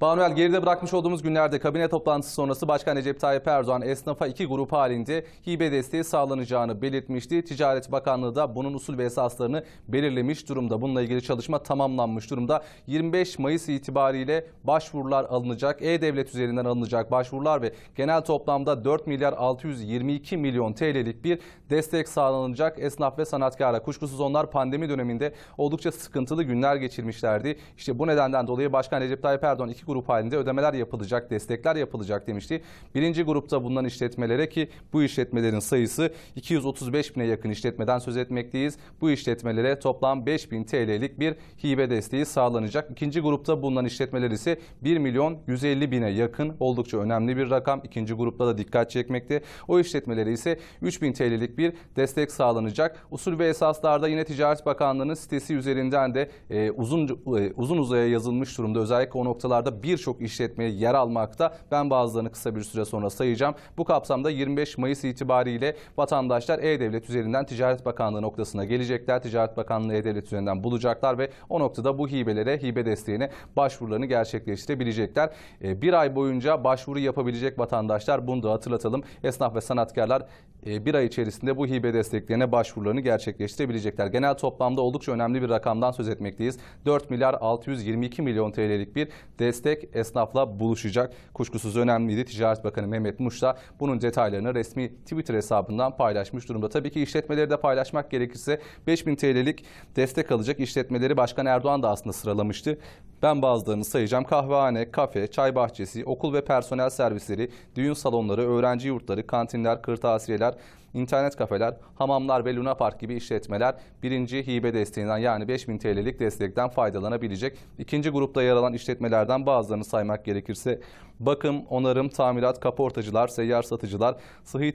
Banuel geride bırakmış olduğumuz günlerde kabine toplantısı sonrası Başkan Recep Tayyip Erdoğan esnafa iki grup halinde hibe desteği sağlanacağını belirtmişti. Ticaret Bakanlığı da bunun usul ve esaslarını belirlemiş durumda. Bununla ilgili çalışma tamamlanmış durumda. 25 Mayıs itibariyle başvurular alınacak. E-Devlet üzerinden alınacak başvurular ve genel toplamda 4 milyar 622 milyon TL'lik bir destek sağlanacak esnaf ve sanatkara. Kuşkusuz onlar pandemi döneminde oldukça sıkıntılı günler geçirmişlerdi. İşte bu nedenden dolayı Başkan Recep Tayyip Erdoğan iki iki grup halinde ödemeler yapılacak, destekler yapılacak demişti. Birinci grupta bulunan işletmelere ki bu işletmelerin sayısı 235 bine yakın işletmeden söz etmekteyiz. Bu işletmelere toplam 5000 TL'lik bir hibe desteği sağlanacak. İkinci grupta bulunan işletmeler ise 1 milyon 150 bine yakın oldukça önemli bir rakam. İkinci grupta da dikkat çekmekte. O işletmelere ise 3000 TL'lik bir destek sağlanacak. Usul ve esaslarda yine Ticaret Bakanlığı'nın sitesi üzerinden de e, uzun e, uzun uzaya yazılmış durumda. Özellikle o noktalarda kapsamda birçok işletmeye yer almakta. Ben bazılarını kısa bir süre sonra sayacağım. Bu kapsamda 25 Mayıs itibariyle vatandaşlar E-Devlet üzerinden Ticaret Bakanlığı noktasına gelecekler. Ticaret Bakanlığı E-Devlet üzerinden bulacaklar ve o noktada bu hibelere, hibe desteğine başvurularını gerçekleştirebilecekler. E, bir ay boyunca başvuru yapabilecek vatandaşlar bunu da hatırlatalım. Esnaf ve sanatkarlar e, bir ay içerisinde bu hibe desteklerine başvurularını gerçekleştirebilecekler. Genel toplamda oldukça önemli bir rakamdan söz etmekteyiz. 4 milyar 622 milyon TL'lik bir destek destek esnafla buluşacak. Kuşkusuz önemliydi. Ticaret Bakanı Mehmet Muş da bunun detaylarını resmi Twitter hesabından paylaşmış durumda. Tabii ki işletmeleri de paylaşmak gerekirse 5000 TL'lik destek alacak işletmeleri Başkan Erdoğan da aslında sıralamıştı. Ben bazılarını sayacağım. Kahvehane, kafe, çay bahçesi, okul ve personel servisleri, düğün salonları, öğrenci yurtları, kantinler, kırtasiyeler, internet kafeler, hamamlar ve Luna Park gibi işletmeler birinci hibe desteğinden yani 5000 TL'lik destekten faydalanabilecek. İkinci grupta yer alan işletmelerden bazılarını saymak gerekirse bakım, onarım, tamirat, kaportacılar, seyyar satıcılar, sıhhi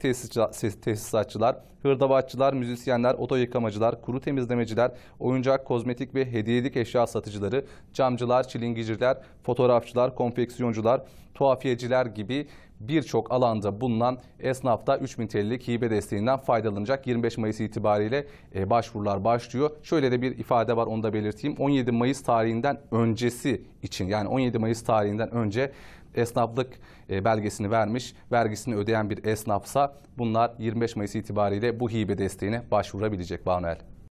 tesisatçılar, hırdavatçılar, müzisyenler, oto yıkamacılar, kuru temizlemeciler, oyuncak, kozmetik ve hediyelik eşya satıcıları, camcılar, çilingiciler, fotoğrafçılar, konfeksiyoncular, tuhafiyeciler gibi birçok alanda bulunan esnaf da 3000 TL'lik hibe desteğinden faydalanacak. 25 Mayıs itibariyle e, başvurular başlıyor. Şöyle de bir ifade var onu da belirteyim. 17 Mayıs tarihinden öncesi için yani 17 Mayıs tarihinden önce esnaflık e, belgesini vermiş, vergisini ödeyen bir esnafsa bunlar 25 Mayıs itibariyle bu hibe desteğine başvurabilecek Banuel.